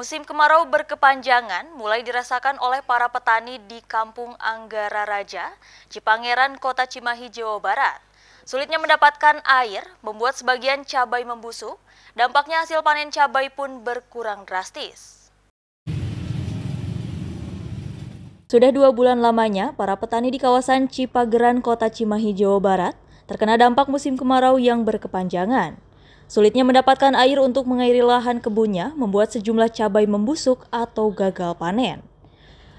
Musim kemarau berkepanjangan mulai dirasakan oleh para petani di Kampung Anggara Raja, Cipangeran, Kota Cimahi, Jawa Barat. Sulitnya mendapatkan air membuat sebagian cabai membusuk, dampaknya hasil panen cabai pun berkurang drastis. Sudah dua bulan lamanya, para petani di kawasan Cipageran, Kota Cimahi, Jawa Barat terkena dampak musim kemarau yang berkepanjangan. Sulitnya mendapatkan air untuk mengairi lahan kebunnya membuat sejumlah cabai membusuk atau gagal panen.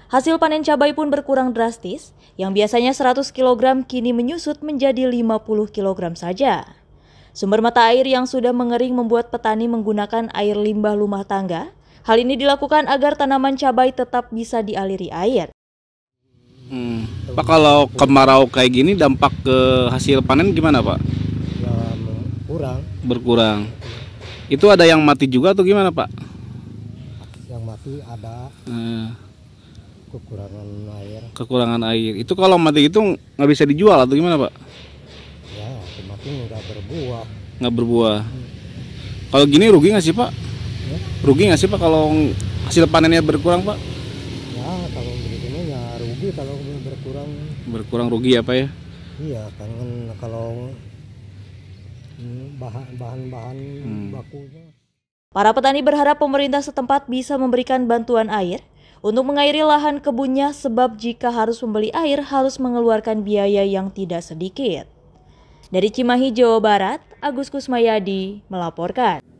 Hasil panen cabai pun berkurang drastis, yang biasanya 100 kg kini menyusut menjadi 50 kg saja. Sumber mata air yang sudah mengering membuat petani menggunakan air limbah rumah tangga. Hal ini dilakukan agar tanaman cabai tetap bisa dialiri air. Hmm. Pak kalau kemarau kayak gini dampak ke hasil panen gimana Pak? berkurang. Berkurang. Itu ada yang mati juga atau gimana Pak? Yang mati ada. Hmm. Kekurangan air. Kekurangan air. Itu kalau mati itu nggak bisa dijual atau gimana Pak? Ya, mati nggak berbuah. Nggak berbuah. Hmm. Kalau gini rugi nggak sih Pak? Ya? Rugi nggak sih Pak kalau hasil panennya berkurang Pak? Ya, kalau begini ya rugi kalau berkurang. Berkurang rugi ya ya? Iya, kan kalau bahan-bahan hmm. bakunya. Para petani berharap pemerintah setempat bisa memberikan bantuan air untuk mengairi lahan kebunnya sebab jika harus membeli air harus mengeluarkan biaya yang tidak sedikit. Dari Cimahi, Jawa Barat, Agus Kusmayadi melaporkan.